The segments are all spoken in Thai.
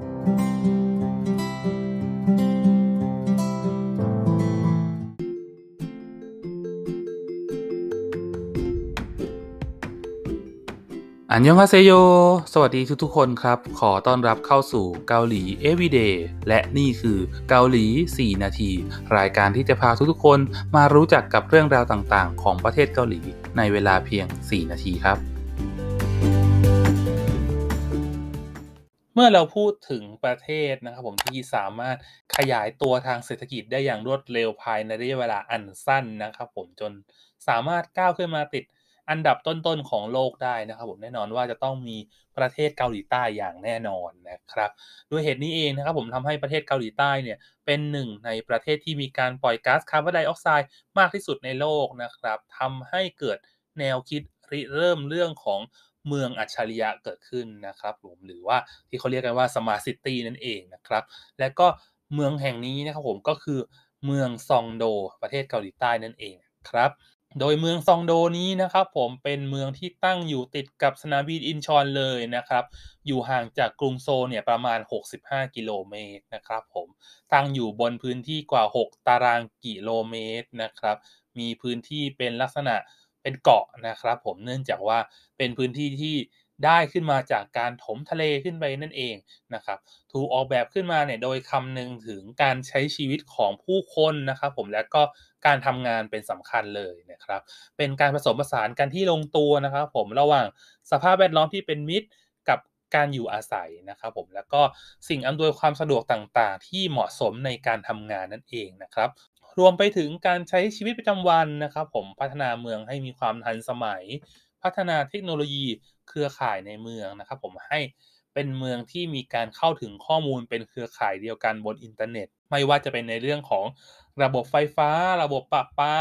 อันยองฮาเซโยสวัสดีทุกๆคนครับ ขอต้อนรับเข้าสู่เกาหลี Everyday และนี่คือเกาหลี 4 นาที รายการที่จะพาทุกๆคนมารู้จักกับเรื่องราวต่างๆ ของประเทศเกาหลีในเวลาเพียง 4 นาทีครับมื่อเราพูดถึงประเทศนะครับผมที่สามารถขยายตัวทางเศรษฐกิจได้อย่างรวดเร็วภายในระยะเวลาอันสั้นนะครับผมจนสามารถก้าวขึ้นมาติดอันดับต้นๆของโลกได้นะครับผมแน่นอนว่าจะต้องมีประเทศเกาหลีใต้อย่างแน่นอนนะครับด้วยเหตุนี้เองนะครับผมทำให้ประเทศเกาหลีใต้เนี่ยเป็นหนึ่งในประเทศที่มีการปล่อยก๊าซคาร์บอนไดออกไซด์มากที่สุดในโลกนะครับทำให้เกิดแนวคิดริเริ่มเรื่องของเมืองอัจฉริยะเกิดขึ้นนะครับ ผมหรือว่าที่เขาเรียกกันว่า สมาร์ทซิตี้นั่นเองนะครับและก็เมืองแห่งนี้นะครับผมก็คือเมืองซองโดประเทศเกาหลีใต้นั่นเองครับโดยเมืองซองโดนี้นะครับผมเป็นเมืองที่ตั้งอยู่ติดกับสนามบินอินชอนเลยนะครับ อยู่ห่างจากกรุงโซเนี่ย ประมาณ 65 กิโลเมตรนะครับผมตั้งอยู่บนพื้นที่กว่า 6 ตารางกิโลเมตรนะครับมีพื้นที่เป็นลักษณะเป็นเกาะนะครับผมเนื่องจากว่าเป็นพื้นที่ที่ได้ขึ้นมาจากการถมทะเลขึ้นไปนั่นเองนะครับถูกออกแบบขึ้นมาเนี่ยโดยคำนึงถึงการใช้ชีวิตของผู้คนนะครับผมและก็การทำงานเป็นสำคัญเลยนะครับ เป็นการผสมผสานกันที่ลงตัวนะครับ ผมระหว่างสภาพแวดล้อมที่เป็นมิตร กับการอยู่อาศัยนะครับ ผมแล้วก็สิ่งอำนวยความสะดวกต่าง ๆ ที่เหมาะสมในการทำงานนั่นเองนะครับรวมไปถึงการใช้ชีวิตประจำวันนะครับ ผมพัฒนาเมืองให้มีความทันสมัย พัฒนาเทคโนโลยีเครือข่ายในเมืองนะครับผมให้เป็นเมืองที่มีการเข้าถึงข้อมูลเป็นเครือข่ายเดียวกันบนอินเทอร์เน็ตไม่ว่าจะเป็นในเรื่องของระบบไฟฟ้า ระบบประปา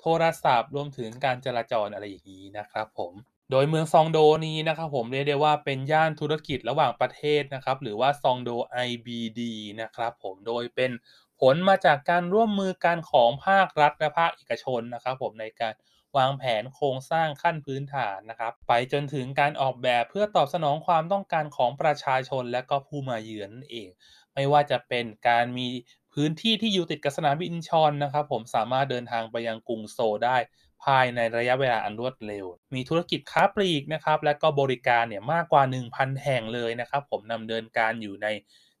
โทรศัพท์รวมถึงการจราจรอะไรอย่างนี้นะครับผมโดยเมืองซองโดนี้นะครับ ผมเรียกได้ว่าเป็นย่านธุรกิจระหว่างประเทศนะครับหรือว่าซองโด IBD นะครับผมโดยเป็นผลมาจากการร่วมมือการของภาครัฐและภาคเอกชนนะครับ ผมในการวางแผนโครงสร้างขั้นพื้นฐานนะครับ ไปจนถึงการออกแบบเพื่อตอบสนองความต้องการของประชาชน และก็ผู้มาเยือนนั่นเอง ไม่ว่าจะเป็นการมีพื้นที่ที่อยู่ติดกับสนามบินชอนนะครับ ผมสามารถเดินทางไปยังกรุงโซได้ ภายในระยะเวลาอันรวดเร็ว มีธุรกิจค้าปลีกนะครับ และก็บริการเนี่ยมากกว่า1,000แห่งเลยนะครับ ผมนำเดินการอยู่ใน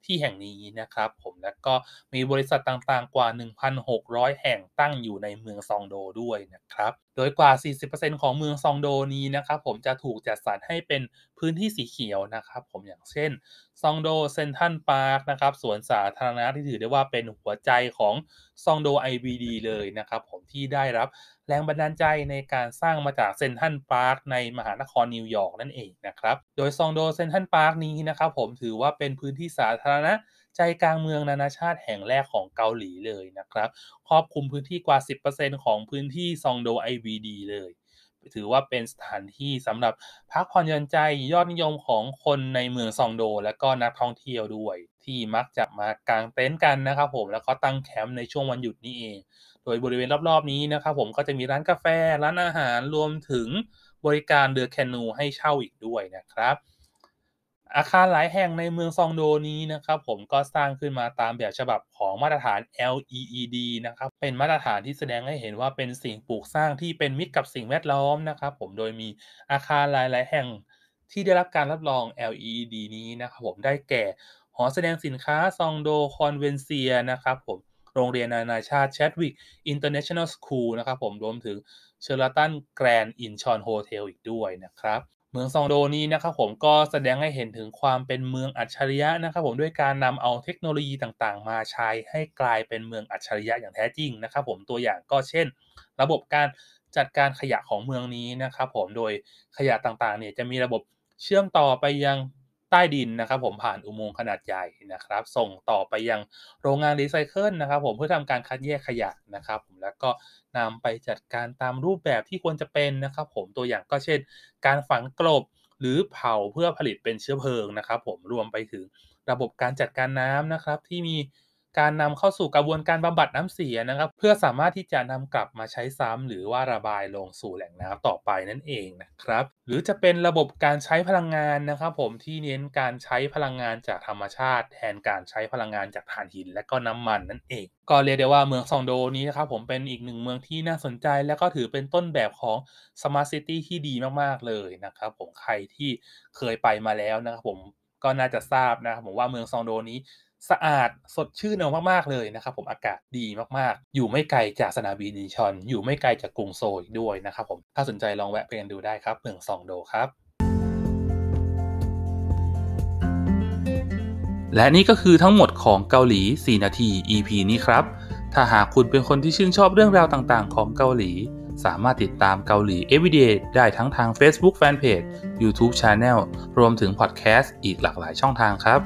ที่แห่งนี้นะครับผมและก็มีบริษัทต่างๆกว่า 1,600 แห่งตั้งอยู่ในเมืองซองโดด้วยนะครับ โดยกว่า 40%ของเมืองซองโดนี้นะครับผมจะถูกจัดสรรให้เป็นพื้นที่สีเขียวนะครับผมอย่างเช่น ซองโดเซนทันพาร์คนะครับสวนสาธารณะที่ถือได้ว่าเป็นหัวใจของซองโดไอบีดีเลยนะครับผมที่ได้รับแรงบันดาลใจในการสร้างมาจากเซนทันพาร์คในมหานครนิวยอร์กนั่นเองนะครับ โดยซองโดเซนทันพาร์คนี้นะครับผมถือว่าเป็นพื้นที่สาธารณะใจกลางเมืองนานาชาติแห่งแรกของเกาหลีเลยนะครับ ครอบคลุมพื้นที่กว่า 10%ของพื้นที่ซองโดไอีดีเลยถือว่าเป็นสถานที่สำหรับพักผ่อนหย่อนใจยอดนิยมของคนในเมืองซองโด และก็นักท่องเที่ยวด้วย ที่มักจะมากางเต็นท์กันนะครับผมแล้วก็ตั้งแคมป์ในช่วงวันหยุดนี้เอง โดยบริเวณรอบๆ นี้นะครับผมก็จะมีร้านกาแฟร้านอาหารรวมถึงบริการเรือแคนูให้เช่าอีกด้วยนะครับอาคารหลายแห่งในเมืองซองโดนี้นะครับผมก็สร้างขึ้นมาตามแบบฉบับของมาตรฐาน LEED นะครับ เป็นมาตรฐานที่แสดงให้เห็นว่าเป็นสิ่งปลูกสร้างที่เป็นมิตรกับสิ่งแวดล้อมนะครับผมโดยมีอาคารหลายหลายแห่งที่ได้รับการรับรอง LEED นี้นะครับผมได้แก่หอแสดงสินค้าซองโดคอนเวนเซียนะครับผมโรงเรียนนานาชาติแชดวิกอินเตอร์เนชั่นแนลสคูลนะครับผมรวมถึงเชอร์ตันแกรนด์อินชอนโฮเทลอีกด้วยนะครับเมืองซองโดนี้นะครับผมก็แสดงให้เห็นถึงความเป็นเมืองอัจฉริยะนะครับผมด้วยการนำเอาเทคโนโลยีต่างๆมาใช้ให้กลายเป็นเมืองอัจฉริยะอย่างแท้จริงนะครับผมตัวอย่างก็เช่น ระบบการจัดการขยะของเมืองนี้นะครับผมโดยขยะต่างๆ เนี่ยจะมีระบบเชื่อมต่อไปยังใต้ดินนะครับผมผ่านอุโมงค์ขนาดใหญ่นะครับ ส่งต่อไปยังโรงงานรีไซเคิลนะครับ ผมเพื่อทำการคัดแยกขยะนะครับ ผมแล้วก็นำไปจัดการตามรูปแบบที่ควรจะเป็นนะครับ ผมตัวอย่างก็เช่น การฝังกลบ หรือเผาเพื่อผลิตเป็นเชื้อเพลิงนะครับ ผมรวมไปถึงระบบการจัดการน้ำนะครับที่มีการนำเข้าสู่กระบวนการบำบัดน้ำเสียนะครับ เพื่อสามารถที่จะนำกลับมาใช้ซ้ำหรือว่าระบายลงสู่แหล่งน้ำต่อไปนั่นเองนะครับ หรือจะเป็นระบบการใช้พลังงานนะครับ ผมที่เน้นการใช้พลังงานจากธรรมชาติ แทนการใช้พลังงานจากถ่านหินและก็น้ำมันนั่นเอง ก็เรียกได้ว่าเมืองซองโดนี้นะครับผมเป็นอีกหนึ่งเมืองที่น่าสนใจและก็ถือเป็นต้นแบบของสมาร์ทซิตี้ที่ดีมากๆเลยนะครับ ผมใครที่เคยไปมาแล้วนะครับผมก็น่าจะทราบนะครับผมว่าเมืองซองโดนี้สะอาดสดชื่นเอามากๆเลย นะ ครับ ผมอากาศดีมากๆ อยู่ไม่ไกลจากสนามบินอินชอน อยู่ไม่ไกลจากกรุงโซลด้วย นะ ครับ ผมถ้าสนใจลองแวะไปกันดูได้ครับเมืองซองโดครับ และนี่ก็คือทั้งหมดของเกาหลี 4 นาที EP นี้ครับ ถ้าหากคุณเป็นคนที่ ชื่นชอบเรื่องราวต่าง ๆ ของเกาหลี สามารถติดตามเกาหลี Everyday ได้ทั้งทาง Facebook Fanpage YouTube Channel รวมถึงพอดแคสต์อีกหลากหลายช่องทางครับ